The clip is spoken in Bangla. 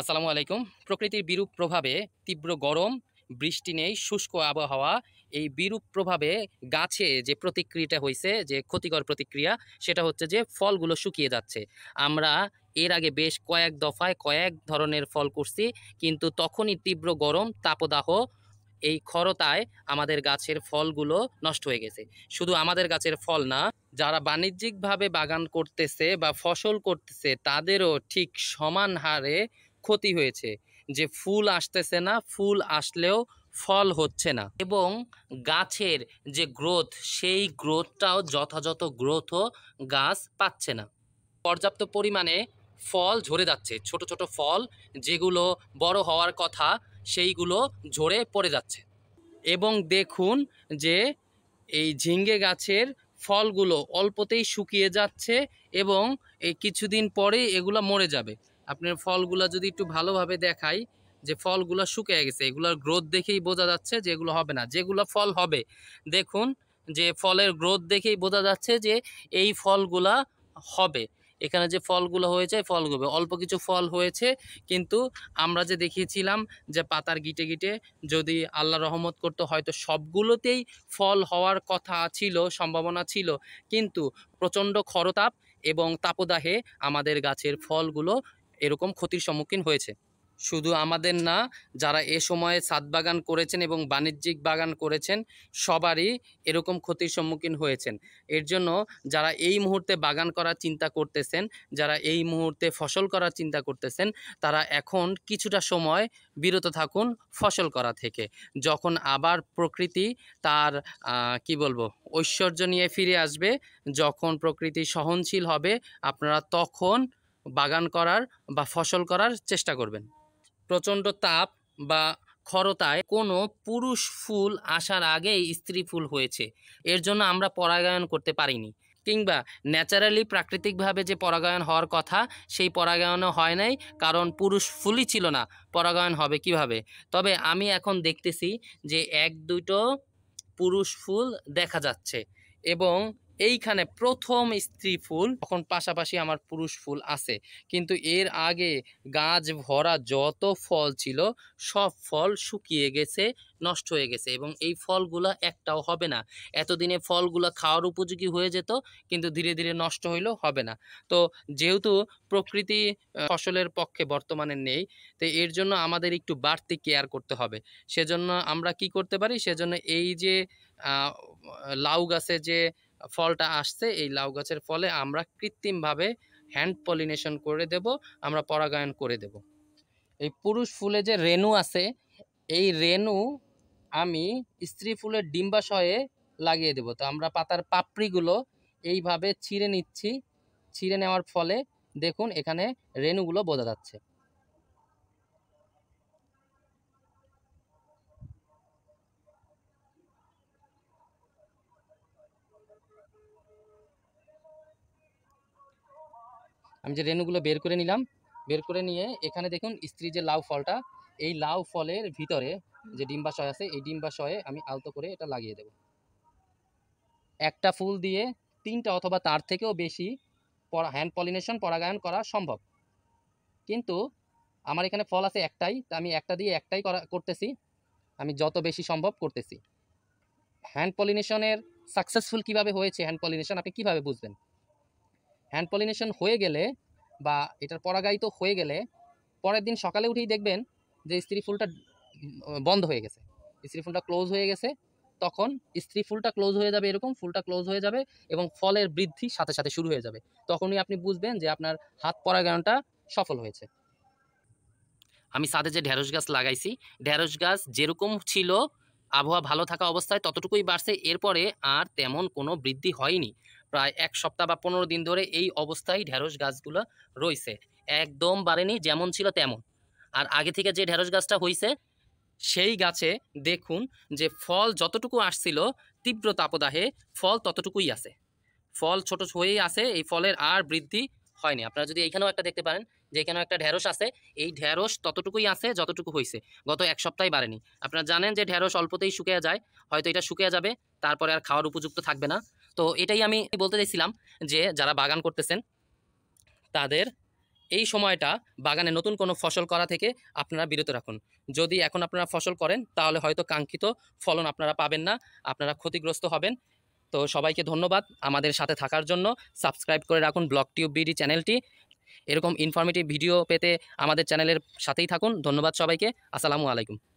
আসসালামু আলাইকুম প্রকৃতির বিরূপ প্রভাবে তীব্র গরম বৃষ্টি নেই শুষ্ক আবহাওয়া এই বিরূপ প্রভাবে গাছে যে প্রতিক্রিয়াটা হয়েছে যে ক্ষতিকর প্রতিক্রিয়া সেটা হচ্ছে যে ফলগুলো শুকিয়ে যাচ্ছে আমরা এর আগে বেশ কয়েক দফায় কয়েক ধরনের ফল করছি কিন্তু তখনই তীব্র গরম তাপদাহ এই খরতায় আমাদের গাছের ফলগুলো নষ্ট হয়ে গেছে শুধু আমাদের গাছের ফল না যারা বাণিজ্যিকভাবে বাগান করতেছে বা ফসল করতেছে তাদেরও ঠিক সমান হারে ক্ষতি হয়েছে যে ফুল আসতেছে না ফুল আসলেও ফল হচ্ছে না এবং গাছের যে গ্রোথ সেই গ্রোথটাও যথাযথ গ্রোথও গাছ পাচ্ছে না পর্যাপ্ত পরিমাণে ফল ঝরে যাচ্ছে ছোট ছোট ফল যেগুলো বড় হওয়ার কথা সেইগুলো ঝরে পড়ে যাচ্ছে এবং দেখুন যে এই ঝিঙ্গে গাছের ফলগুলো অল্পতেই শুকিয়ে যাচ্ছে এবং এই কিছুদিন পরে এগুলো মরে যাবে আপনার ফলগুলো যদি একটু ভালোভাবে দেখাই যে ফলগুলো শুকিয়ে গেছে এগুলোর গ্রোথ দেখেই বোঝা যাচ্ছে যে এগুলো হবে না যেগুলো ফল হবে দেখুন যে ফলের গ্রোথ দেখেই বোঝা যাচ্ছে যে এই ফলগুলা হবে এখানে যে ফলগুলো হয়েছে ফলগুলো অল্প কিছু ফল হয়েছে কিন্তু আমরা যে দেখিয়েছিলাম যে পাতার গিটে গিটে যদি আল্লাহ রহমত করতো হয়তো সবগুলোতেই ফল হওয়ার কথা ছিল সম্ভাবনা ছিল কিন্তু প্রচণ্ড খরতাপ এবং তাপদাহে আমাদের গাছের ফলগুলো এরকম ক্ষতির সম্মুখীন হয়েছে শুধু আমাদের না যারা এ সময়ে ছাদ বাগান করেছেন এবং বাণিজ্যিক বাগান করেছেন সবারই এরকম ক্ষতির সম্মুখীন হয়েছেন এর জন্য যারা এই মুহূর্তে বাগান করার চিন্তা করতেছেন যারা এই মুহূর্তে ফসল করার চিন্তা করতেছেন তারা এখন কিছুটা সময় বিরত থাকুন ফসল করা থেকে যখন আবার প্রকৃতি তার কি বলবো ঐশ্বর্য নিয়ে ফিরে আসবে যখন প্রকৃতি সহনশীল হবে আপনারা তখন বাগান করার বা ফসল করার চেষ্টা করবেন প্রচণ্ড তাপ বা খরতায় কোনো পুরুষ ফুল আসার আগেই স্ত্রী ফুল হয়েছে এর জন্য আমরা পরাগায়ন করতে পারিনি কিংবা ন্যাচারালি প্রাকৃতিকভাবে যে পরাগায়ন হওয়ার কথা সেই পরাগায়নও হয় নাই কারণ পুরুষ ফুলই ছিল না পরাগায়ন হবে কিভাবে তবে আমি এখন দেখতেছি যে এক দুটো পুরুষ ফুল দেখা যাচ্ছে এবং এইখানে প্রথম স্ত্রী ফুল তখন পাশাপাশি আমার পুরুষ ফুল আছে কিন্তু এর আগে গাছ ভরা যত ফল ছিল সব ফল শুকিয়ে গেছে নষ্ট হয়ে গেছে এবং এই ফলগুলো একটাও হবে না এতদিনে ফলগুলো খাওয়ার উপযোগী হয়ে যেত কিন্তু ধীরে ধীরে নষ্ট হইলেও হবে না তো যেহেতু প্রকৃতি ফসলের পক্ষে বর্তমানে নেই তো এর জন্য আমাদের একটু বাড়তি কেয়ার করতে হবে সেজন্য আমরা কি করতে পারি সেজন্য এই যে লাউ গাছে যে ফলটা আসছে এই লাউ গাছের ফলে আমরা কৃত্রিমভাবে হ্যান্ড পলিনেশন করে দেব আমরা পরাগায়ন করে দেব এই পুরুষ ফুলে যে রেণু আছে এই রেণু আমি স্ত্রী ফুলের ডিম্বাশয়ে লাগিয়ে দেব তো আমরা পাতার পাপড়িগুলো এইভাবে ছিঁড়ে নিচ্ছি ছিঁড়ে নেওয়ার ফলে দেখুন এখানে রেণুগুলো বোঝা যাচ্ছে আমি যে রেণুগুলো বের করে নিলাম বের করে নিয়ে এখানে দেখুন স্ত্রী যে লাউ ফলটা এই লাউ ফলের ভিতরে যে ডিম্বাশয় আছে এই ডিম্বাশয়ে আমি আলতো করে এটা লাগিয়ে দেব একটা ফুল দিয়ে তিনটা অথবা তার থেকেও বেশি হ্যান্ড পলিনেশন পরাগায়ন করা সম্ভব কিন্তু আমার এখানে ফল আছে একটাই তা আমি একটা দিয়ে একটাই করা করতেছি আমি যত বেশি সম্ভব করতেছি হ্যান্ড পলিনেশনের সাকসেসফুল কিভাবে হয়েছে হ্যান্ড পলিনেশন আপনি কিভাবে বুঝবেন হ্যান্ড পলিনেশন হয়ে গেলে বা এটার পরাগায়িত হয়ে গেলে পরের দিন সকালে উঠেই দেখবেন যে স্ত্রী ফুলটা বন্ধ হয়ে গেছে স্ত্রী ফুলটা ক্লোজ হয়ে গেছে তখন স্ত্রী ফুলটা ক্লোজ হয়ে যাবে এরকম ফুলটা ক্লোজ হয়ে যাবে এবং ফলের বৃদ্ধি সাথে সাথে শুরু হয়ে যাবে তখনই আপনি বুঝবেন যে আপনার হাত পরাগায়নটা সফল হয়েছে আমি সাথে যে ঢেঁড়স গাছ লাগাইছি ঢেঁড়স গাছ যেরকম ছিল আবহাওয়া ভালো থাকা অবস্থায় ততটুকুই বাড়ছে এরপরে আর তেমন কোনো বৃদ্ধি হয়নি প্রায় এক সপ্তাহ বা পনেরো দিন ধরে এই অবস্থায় ঢ্যাঁড়স গাছগুলো রয়েছে একদম বাড়েনি যেমন ছিল তেমন আর আগে থেকে যে ঢ্যাঁড়স গাছটা হয়েছে সেই গাছে দেখুন যে ফল যতটুকু আসছিল তীব্র তাপদাহে ফল ততটুকুই আছে ফল ছোট হয়েই আছে এই ফলের আর বৃদ্ধি হয়নি আপনারা যদি এইখানেও একটা দেখতে পারেন যে এখানেও একটা ঢ্যাঁড়স আছে এই ঢ্যাঁড়স ততটুকুই আছে যতটুকু হয়েছে গত এক সপ্তাহে বাড়েনি আপনারা জানেন যে ঢ্যাঁড়স অল্পতেই শুকিয়ে যায় হয়তো এটা শুকিয়ে যাবে তারপরে আর খাওয়ার উপযুক্ত থাকবে না তো এটাই আমি বলতে চাইছিলাম যে যারা বাগান করতেছেন তাদের এই সময়টা বাগানে নতুন কোনো ফসল করা থেকে আপনারা বিরত রাখুন যদি এখন আপনারা ফসল করেন তাহলে হয়তো কাঙ্ক্ষিত ফলন আপনারা পাবেন না আপনারা ক্ষতিগ্রস্ত হবেন তো সবাইকে ধন্যবাদ আমাদের সাথে থাকার জন্য সাবস্ক্রাইব করে রাখুন ব্লক টিউব বিডি চ্যানেলটি এরকম ইনফরমেটিভ ভিডিও পেতে আমাদের চ্যানেলের সাথেই থাকুন ধন্যবাদ সবাইকে আসসালামু আলাইকুম